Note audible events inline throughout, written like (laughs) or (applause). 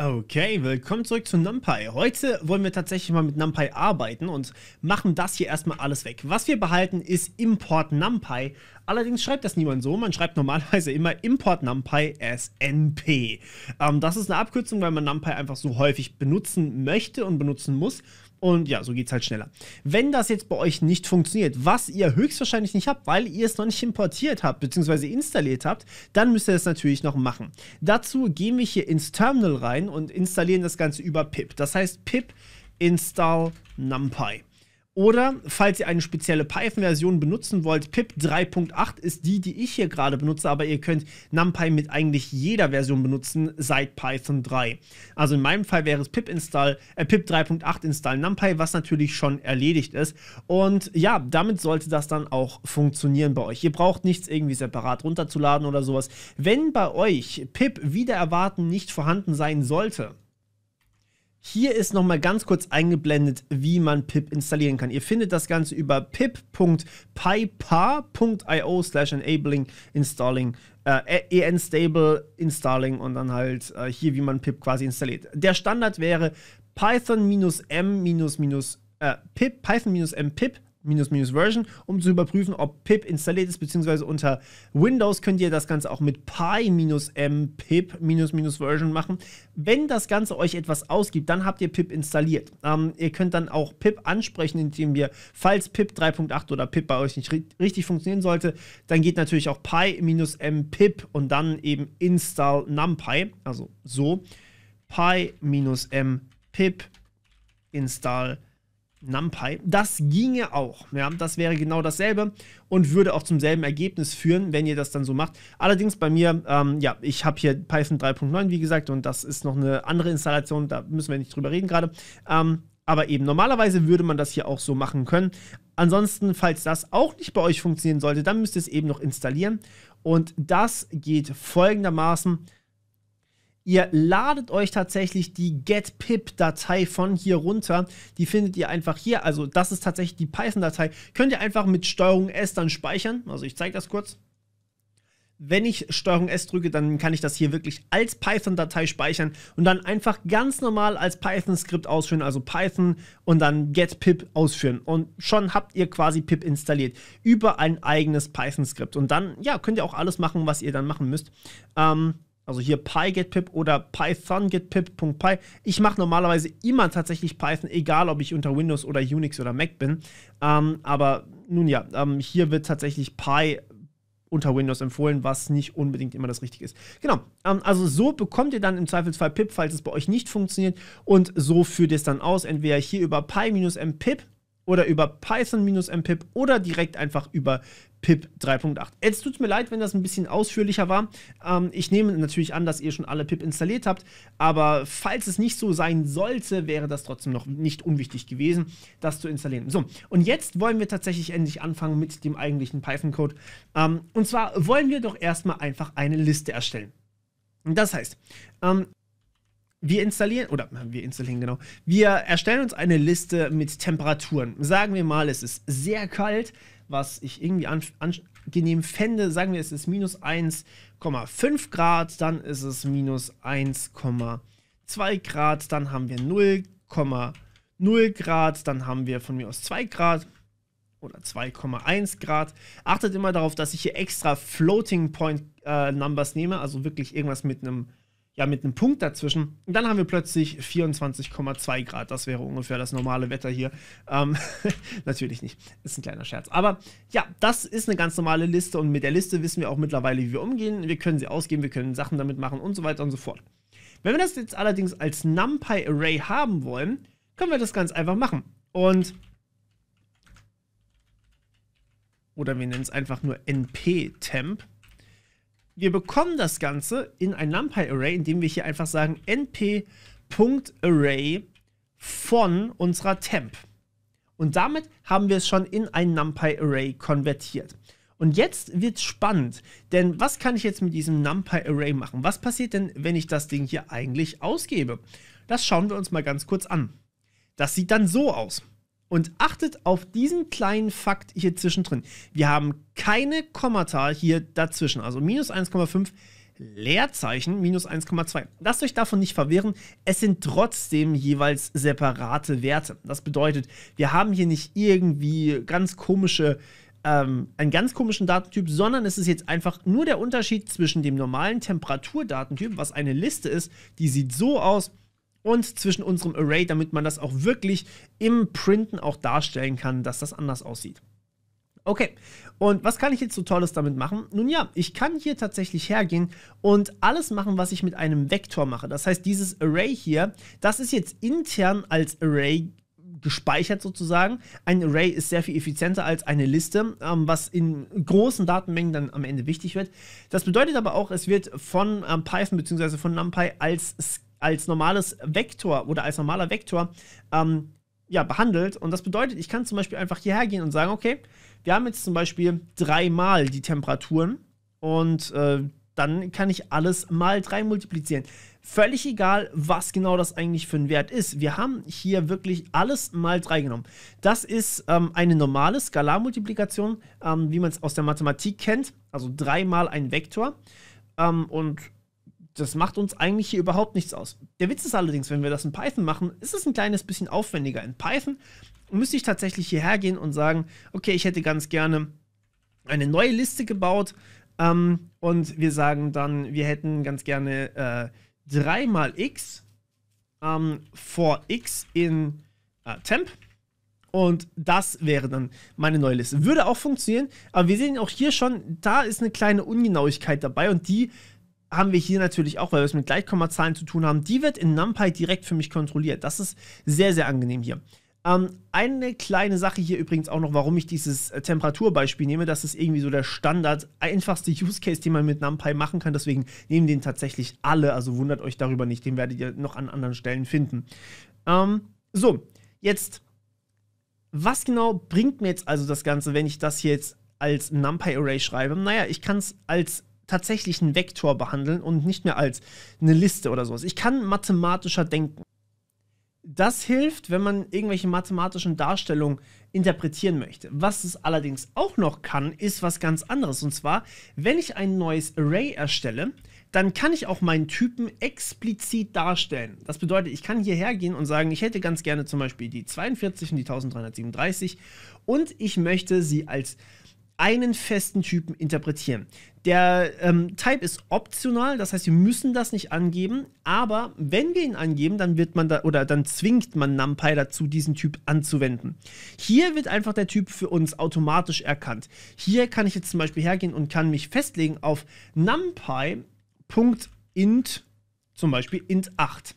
Okay, willkommen zurück zu NumPy. Heute wollen wir tatsächlich mal mit NumPy arbeiten und machen das hier erstmal alles weg. Was wir behalten ist Import NumPy. Allerdings schreibt das niemand so. Man schreibt normalerweise immer Import NumPy as NP. Ähm, das ist eine Abkürzung, weil man NumPy einfach so häufig benutzen möchte und benutzen muss. Und ja, so geht es halt schneller. Wenn das jetzt bei euch nicht funktioniert, was ihr höchstwahrscheinlich nicht habt, weil ihr es noch nicht importiert habt bzw. installiert habt, dann müsst ihr das natürlich noch machen. Dazu gehen wir hier ins Terminal rein und installieren das Ganze über pip. Das heißt pip install numpy. Oder falls ihr eine spezielle Python-Version benutzen wollt, pip 3.8 ist die, die ich hier gerade benutze, aber ihr könnt NumPy mit eigentlich jeder Version benutzen seit Python 3. Also in meinem Fall wäre es pip install äh, pip 3.8 install NumPy, was natürlich schon erledigt ist. Und ja, damit sollte das dann auch funktionieren bei euch. Ihr braucht nichts irgendwie separat runterzuladen oder sowas. Wenn bei euch pip wieder erwarten nicht vorhanden sein sollte, hier ist nochmal ganz kurz eingeblendet, wie man pip installieren kann. Ihr findet das Ganze über pip.pypa.io slash enabling installing äh, e-, e-, enstable installing und dann halt äh, hier, wie man pip quasi installiert. Der Standard wäre python-m- äh, python-m pip minus minus version um zu überprüfen, ob pip installiert ist, beziehungsweise unter Windows könnt ihr das Ganze auch mit pi-m minus pip-version minus minus machen. Wenn das Ganze euch etwas ausgibt, dann habt ihr pip installiert. Ähm, ihr könnt dann auch pip ansprechen, indem ihr, falls pip 3.8 oder pip bei euch nicht ri richtig funktionieren sollte, dann geht natürlich auch pi-m minus pip und dann eben install numpy, also so, pi-m minus pip install NumPy. Das ginge auch. Ja, das wäre genau dasselbe und würde auch zum selben Ergebnis führen, wenn ihr das dann so macht. Allerdings bei mir, ähm, ja, ich habe hier Python 3.9, wie gesagt, und das ist noch eine andere Installation, da müssen wir nicht drüber reden gerade. Ähm, aber eben normalerweise würde man das hier auch so machen können. Ansonsten, falls das auch nicht bei euch funktionieren sollte, dann müsst ihr es eben noch installieren. Und das geht folgendermaßen. Ihr ladet euch tatsächlich die getpip-Datei von hier runter. Die findet ihr einfach hier. Also das ist tatsächlich die Python-Datei. Könnt ihr einfach mit Steuerung S dann speichern. Also ich zeige das kurz. Wenn ich Steuerung S drücke, dann kann ich das hier wirklich als Python-Datei speichern und dann einfach ganz normal als Python-Skript ausführen, also Python und dann getpip ausführen. Und schon habt ihr quasi pip installiert über ein eigenes Python-Skript. Und dann, ja, könnt ihr auch alles machen, was ihr dann machen müsst. Ähm, also hier PyGetPip oder PythonGetPip.py. Ich mache normalerweise immer tatsächlich Python, egal ob ich unter Windows oder Unix oder Mac bin. Ähm, aber nun ja, ähm, hier wird tatsächlich Py unter Windows empfohlen, was nicht unbedingt immer das Richtige ist. Genau, ähm, also so bekommt ihr dann im Zweifelsfall PIP, falls es bei euch nicht funktioniert. Und so führt ihr es dann aus, entweder hier über py-mpip oder über Python-mpip oder direkt einfach über pip 3.8. Jetzt tut es mir leid, wenn das ein bisschen ausführlicher war. Ähm, ich nehme natürlich an, dass ihr schon alle pip installiert habt, aber falls es nicht so sein sollte, wäre das trotzdem noch nicht unwichtig gewesen, das zu installieren. So, und jetzt wollen wir tatsächlich endlich anfangen mit dem eigentlichen Python-Code. Ähm, und zwar wollen wir doch erstmal einfach eine Liste erstellen. Das heißt, ähm, wir installieren, oder wir installieren genau, wir erstellen uns eine Liste mit Temperaturen. Sagen wir mal, es ist sehr kalt, was ich irgendwie angenehm fände. Sagen wir, es ist minus 1,5 Grad, dann ist es minus 1,2 Grad, dann haben wir 0,0 Grad, dann haben wir von mir aus 2 Grad oder 2,1 Grad. Achtet immer darauf, dass ich hier extra Floating Point äh, Numbers nehme, also wirklich irgendwas mit einem ja mit einem Punkt dazwischen. Und dann haben wir plötzlich 24,2 Grad. Das wäre ungefähr das normale Wetter hier. Ähm, (laughs) natürlich nicht. Ist ein kleiner Scherz. Aber ja, das ist eine ganz normale Liste und mit der Liste wissen wir auch mittlerweile, wie wir umgehen. Wir können sie ausgeben, wir können Sachen damit machen und so weiter und so fort. Wenn wir das jetzt allerdings als NumPy-Array haben wollen, können wir das ganz einfach machen. Und oder wir nennen es einfach nur np-temp wir bekommen das Ganze in ein NumPy-Array, indem wir hier einfach sagen np.array von unserer temp. Und damit haben wir es schon in ein NumPy-Array konvertiert. Und jetzt wird's spannend, denn was kann ich jetzt mit diesem NumPy-Array machen? Was passiert denn, wenn ich das Ding hier eigentlich ausgebe? Das schauen wir uns mal ganz kurz an. Das sieht dann so aus. Und achtet auf diesen kleinen Fakt hier zwischendrin. Wir haben keine Kommata hier dazwischen. Also minus 1,5 Leerzeichen, minus 1,2. Lasst euch davon nicht verwehren. Es sind trotzdem jeweils separate Werte. Das bedeutet, wir haben hier nicht irgendwie ganz komische ähm, einen ganz komischen Datentyp, sondern es ist jetzt einfach nur der Unterschied zwischen dem normalen Temperaturdatentyp, was eine Liste ist, die sieht so aus, und zwischen unserem Array, damit man das auch wirklich im Printen auch darstellen kann, dass das anders aussieht. Okay, und was kann ich jetzt so Tolles damit machen? Nun ja, ich kann hier tatsächlich hergehen und alles machen, was ich mit einem Vektor mache. Das heißt, dieses Array hier, das ist jetzt intern als Array gespeichert sozusagen. Ein Array ist sehr viel effizienter als eine Liste, ähm, was in großen Datenmengen dann am Ende wichtig wird. Das bedeutet aber auch, es wird von ähm, Python bzw. von NumPy als als normales Vektor oder als normaler Vektor ähm, ja, behandelt. Und das bedeutet, ich kann zum Beispiel einfach hierher gehen und sagen, okay, wir haben jetzt zum Beispiel dreimal die Temperaturen und äh, dann kann ich alles mal 3 multiplizieren. Völlig egal, was genau das eigentlich für ein Wert ist. Wir haben hier wirklich alles mal 3 genommen. Das ist ähm, eine normale Skalarmultiplikation, ähm, wie man es aus der Mathematik kennt. Also 3 mal ein Vektor. Ähm, und das macht uns eigentlich hier überhaupt nichts aus. Der Witz ist allerdings, wenn wir das in Python machen, ist es ein kleines bisschen aufwendiger. In Python müsste ich tatsächlich hierher gehen und sagen, okay, ich hätte ganz gerne eine neue Liste gebaut ähm, und wir sagen dann, wir hätten ganz gerne äh, 3 mal x ähm, vor x in äh, temp. Und das wäre dann meine neue Liste. Würde auch funktionieren, aber wir sehen auch hier schon, da ist eine kleine Ungenauigkeit dabei und die haben wir hier natürlich auch, weil wir es mit Gleichkommazahlen zu tun haben. Die wird in NumPy direkt für mich kontrolliert. Das ist sehr, sehr angenehm hier. Ähm, eine kleine Sache hier übrigens auch noch, warum ich dieses äh, Temperaturbeispiel nehme. Das ist irgendwie so der Standard, einfachste Use Case, den man mit NumPy machen kann. Deswegen nehmen den tatsächlich alle. Also wundert euch darüber nicht. Den werdet ihr noch an anderen Stellen finden. Ähm, so, jetzt. Was genau bringt mir jetzt also das Ganze, wenn ich das hier jetzt als NumPy Array schreibe? Naja, ich kann es als tatsächlich einen Vektor behandeln und nicht mehr als eine Liste oder sowas. Ich kann mathematischer denken. Das hilft, wenn man irgendwelche mathematischen Darstellungen interpretieren möchte. Was es allerdings auch noch kann, ist was ganz anderes. Und zwar, wenn ich ein neues Array erstelle, dann kann ich auch meinen Typen explizit darstellen. Das bedeutet, ich kann hierher gehen und sagen, ich hätte ganz gerne zum Beispiel die 42 und die 1337 und ich möchte sie als einen festen Typen interpretieren. Der ähm, Type ist optional, das heißt, wir müssen das nicht angeben, aber wenn wir ihn angeben, dann wird man da oder dann zwingt man NumPy dazu, diesen Typ anzuwenden. Hier wird einfach der Typ für uns automatisch erkannt. Hier kann ich jetzt zum Beispiel hergehen und kann mich festlegen auf NumPy.int, zum Beispiel int 8.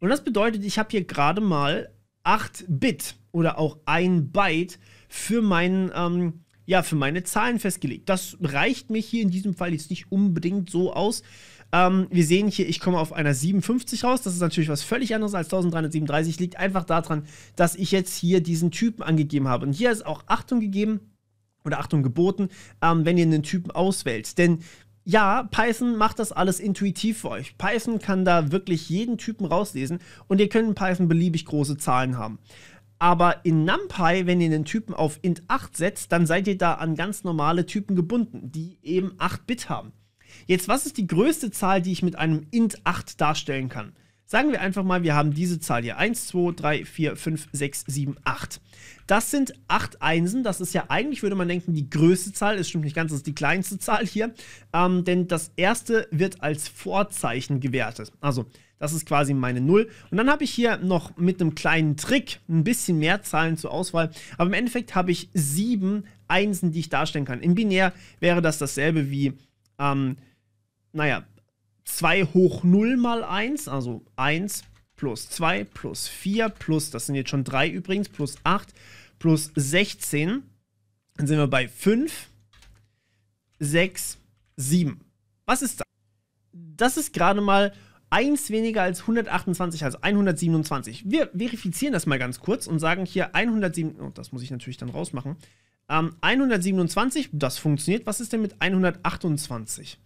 Und das bedeutet, ich habe hier gerade mal 8 Bit oder auch ein Byte für meinen ähm, ja für meine Zahlen festgelegt. Das reicht mir hier in diesem Fall jetzt nicht unbedingt so aus. Ähm, wir sehen hier, ich komme auf einer 57 raus. Das ist natürlich was völlig anderes als 1337. Liegt einfach daran, dass ich jetzt hier diesen Typen angegeben habe. Und hier ist auch Achtung gegeben oder Achtung geboten, ähm, wenn ihr einen Typen auswählt. Denn ja, Python macht das alles intuitiv für euch. Python kann da wirklich jeden Typen rauslesen und ihr könnt in Python beliebig große Zahlen haben. Aber in NumPy, wenn ihr einen Typen auf int 8 setzt, dann seid ihr da an ganz normale Typen gebunden, die eben 8 Bit haben. Jetzt, was ist die größte Zahl, die ich mit einem int 8 darstellen kann? Sagen wir einfach mal, wir haben diese Zahl hier. 1, 2, 3, 4, 5, 6, 7, 8. Das sind 8 Einsen. Das ist ja eigentlich, würde man denken, die größte Zahl. Es stimmt nicht ganz, das ist die kleinste Zahl hier. Ähm, denn das erste wird als Vorzeichen gewertet. Also, das ist quasi meine 0. Und dann habe ich hier noch mit einem kleinen Trick ein bisschen mehr Zahlen zur Auswahl. Aber im Endeffekt habe ich 7 Einsen, die ich darstellen kann. In binär wäre das dasselbe wie, ähm, naja, 2 hoch 0 mal 1, also 1 plus 2 plus 4 plus, das sind jetzt schon 3 übrigens, plus 8 plus 16. Dann sind wir bei 5, 6, 7. Was ist das? Das ist gerade mal 1 weniger als 128, also 127. Wir verifizieren das mal ganz kurz und sagen hier 107, oh, das muss ich natürlich dann rausmachen. Ähm, 127, das funktioniert. Was ist denn mit 128?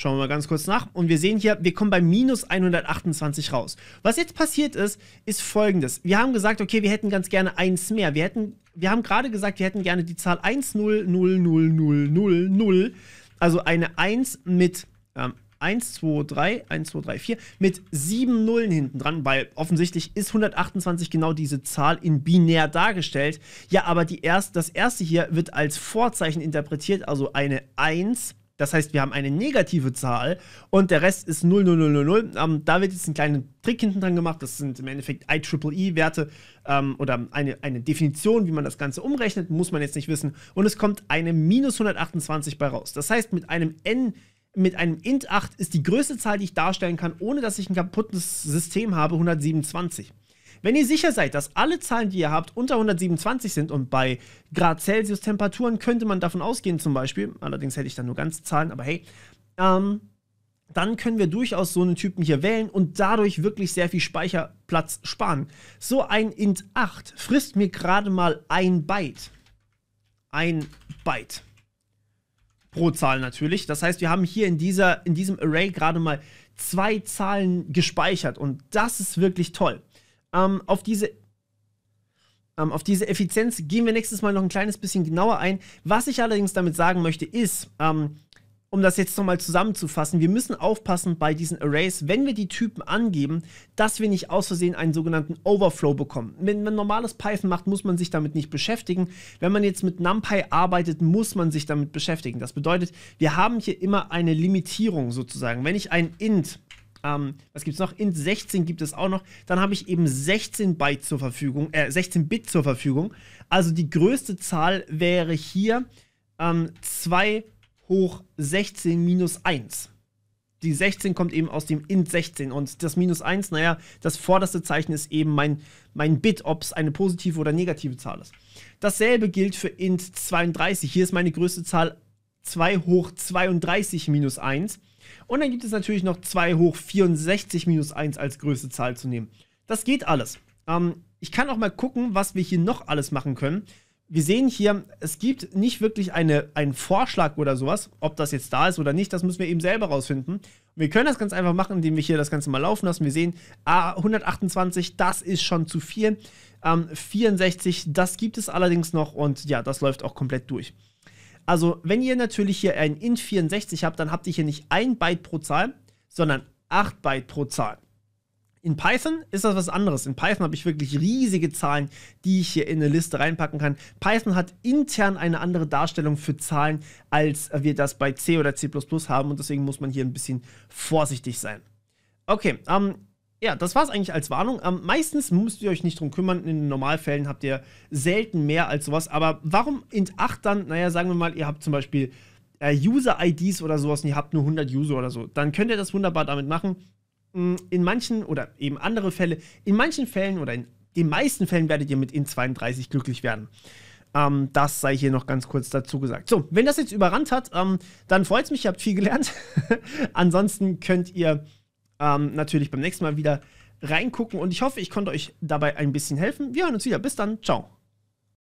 Schauen wir mal ganz kurz nach. Und wir sehen hier, wir kommen bei minus 128 raus. Was jetzt passiert ist, ist folgendes. Wir haben gesagt, okay, wir hätten ganz gerne eins mehr. Wir, hätten, wir haben gerade gesagt, wir hätten gerne die Zahl 1, 0, 0, 0, 0, 0, 0. Also eine 1 mit ähm, 1, 2, 3, 1, 2, 3, 4 mit 7 Nullen hinten dran, weil offensichtlich ist 128 genau diese Zahl in binär dargestellt. Ja, aber die erst, das erste hier wird als Vorzeichen interpretiert, also eine 1 das heißt, wir haben eine negative Zahl und der Rest ist 0, 0, 0, 0, ähm, da wird jetzt ein kleiner Trick hinten dran gemacht. Das sind im Endeffekt IEEE-Werte ähm, oder eine, eine Definition, wie man das Ganze umrechnet, muss man jetzt nicht wissen. Und es kommt eine minus 128 bei raus. Das heißt, mit einem N mit einem int 8 ist die größte Zahl, die ich darstellen kann, ohne dass ich ein kaputtes System habe, 127. Wenn ihr sicher seid, dass alle Zahlen, die ihr habt, unter 127 sind und bei Grad Celsius Temperaturen könnte man davon ausgehen zum Beispiel, allerdings hätte ich dann nur ganze Zahlen, aber hey, ähm, dann können wir durchaus so einen Typen hier wählen und dadurch wirklich sehr viel Speicherplatz sparen. So ein int 8 frisst mir gerade mal ein Byte. Ein Byte. Pro Zahl natürlich. Das heißt, wir haben hier in, dieser, in diesem Array gerade mal zwei Zahlen gespeichert und das ist wirklich toll. Ähm, auf diese ähm, auf diese Effizienz gehen wir nächstes Mal noch ein kleines bisschen genauer ein. Was ich allerdings damit sagen möchte, ist, ähm, um das jetzt nochmal zusammenzufassen, wir müssen aufpassen bei diesen Arrays, wenn wir die Typen angeben, dass wir nicht aus Versehen einen sogenannten Overflow bekommen. Wenn man normales Python macht, muss man sich damit nicht beschäftigen. Wenn man jetzt mit NumPy arbeitet, muss man sich damit beschäftigen. Das bedeutet, wir haben hier immer eine Limitierung sozusagen. Wenn ich ein int ähm, was gibt es noch? Int 16 gibt es auch noch. Dann habe ich eben 16 Byte zur Verfügung, äh, 16 Bit zur Verfügung. Also die größte Zahl wäre hier ähm, 2 hoch 16 minus 1. Die 16 kommt eben aus dem int 16 und das minus 1, naja, das vorderste Zeichen ist eben mein, mein Bit, ob es eine positive oder negative Zahl ist. Dasselbe gilt für int 32. Hier ist meine größte Zahl 2 hoch 32 minus 1. Und dann gibt es natürlich noch 2 hoch 64 minus 1 als größte Zahl zu nehmen. Das geht alles. Ähm, ich kann auch mal gucken, was wir hier noch alles machen können. Wir sehen hier, es gibt nicht wirklich eine, einen Vorschlag oder sowas, ob das jetzt da ist oder nicht. Das müssen wir eben selber rausfinden. wir können das ganz einfach machen, indem wir hier das Ganze mal laufen lassen. Wir sehen, ah, 128, das ist schon zu viel. Ähm, 64, das gibt es allerdings noch und ja, das läuft auch komplett durch. Also, wenn ihr natürlich hier ein Int64 habt, dann habt ihr hier nicht ein Byte pro Zahl, sondern 8 Byte pro Zahl. In Python ist das was anderes. In Python habe ich wirklich riesige Zahlen, die ich hier in eine Liste reinpacken kann. Python hat intern eine andere Darstellung für Zahlen, als wir das bei C oder C haben und deswegen muss man hier ein bisschen vorsichtig sein. Okay, ähm, ja, das war es eigentlich als Warnung. Ähm, meistens müsst ihr euch nicht drum kümmern. In Normalfällen habt ihr selten mehr als sowas. Aber warum int 8 dann? Naja, sagen wir mal, ihr habt zum Beispiel äh, User-IDs oder sowas und ihr habt nur 100 User oder so. Dann könnt ihr das wunderbar damit machen. Mm, in manchen oder eben andere Fälle, in manchen Fällen oder in den meisten Fällen werdet ihr mit int 32 glücklich werden. Ähm, das sei hier noch ganz kurz dazu gesagt. So, wenn das jetzt überrannt hat, ähm, dann freut es mich, ihr habt viel gelernt. (laughs) Ansonsten könnt ihr ähm, natürlich beim nächsten Mal wieder reingucken und ich hoffe, ich konnte euch dabei ein bisschen helfen. Wir hören uns wieder. Bis dann. Ciao.